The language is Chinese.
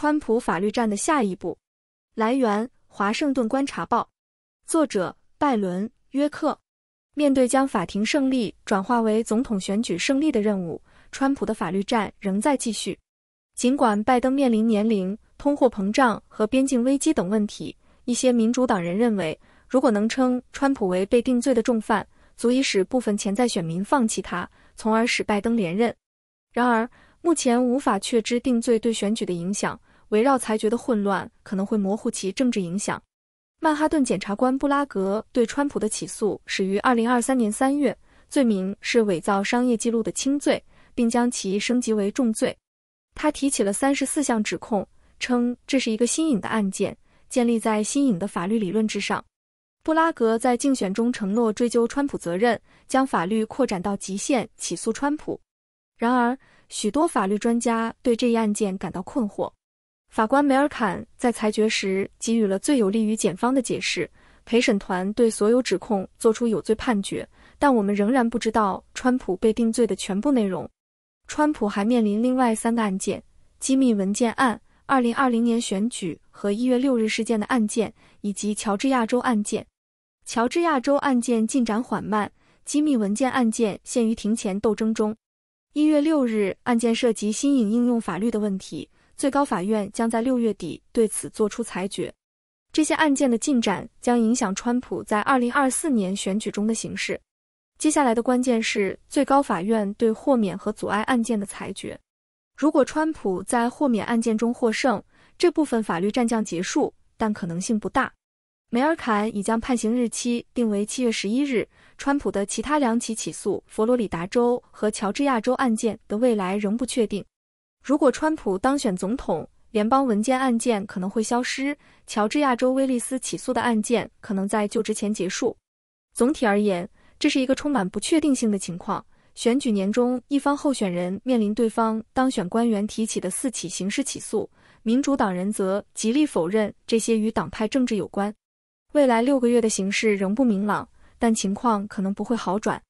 川普法律战的下一步，来源：华盛顿观察报，作者：拜伦·约克。面对将法庭胜利转化为总统选举胜利的任务，川普的法律战仍在继续。尽管拜登面临年龄、通货膨胀和边境危机等问题，一些民主党人认为，如果能称川普为被定罪的重犯，足以使部分潜在选民放弃他，从而使拜登连任。然而，目前无法确知定罪对选举的影响。围绕裁决的混乱可能会模糊其政治影响。曼哈顿检察官布拉格对川普的起诉始于二零二三年三月，罪名是伪造商业记录的轻罪，并将其升级为重罪。他提起了三十四项指控，称这是一个新颖的案件，建立在新颖的法律理论之上。布拉格在竞选中承诺追究川普责任，将法律扩展到极限起诉川普。然而，许多法律专家对这一案件感到困惑。法官梅尔坎在裁决时给予了最有利于检方的解释。陪审团对所有指控作出有罪判决，但我们仍然不知道川普被定罪的全部内容。川普还面临另外三个案件：机密文件案、二零二零年选举和一月六日事件的案件，以及乔治亚州案件。乔治亚州案件进展缓慢，机密文件案件陷于庭前斗争中。一月六日案件涉及新颖应用法律的问题。最高法院将在六月底对此作出裁决。这些案件的进展将影响川普在二零二四年选举中的形势。接下来的关键是最高法院对豁免和阻碍案件的裁决。如果川普在豁免案件中获胜，这部分法律战将结束，但可能性不大。梅尔坎已将判刑日期定为七月十一日。川普的其他两起起诉佛罗里达州和乔治亚州案件的未来仍不确定。如果川普当选总统，联邦文件案件可能会消失。乔治亚州威利斯起诉的案件可能在就职前结束。总体而言，这是一个充满不确定性的情况。选举年中，一方候选人面临对方当选官员提起的四起刑事起诉，民主党人则极力否认这些与党派政治有关。未来六个月的形势仍不明朗，但情况可能不会好转。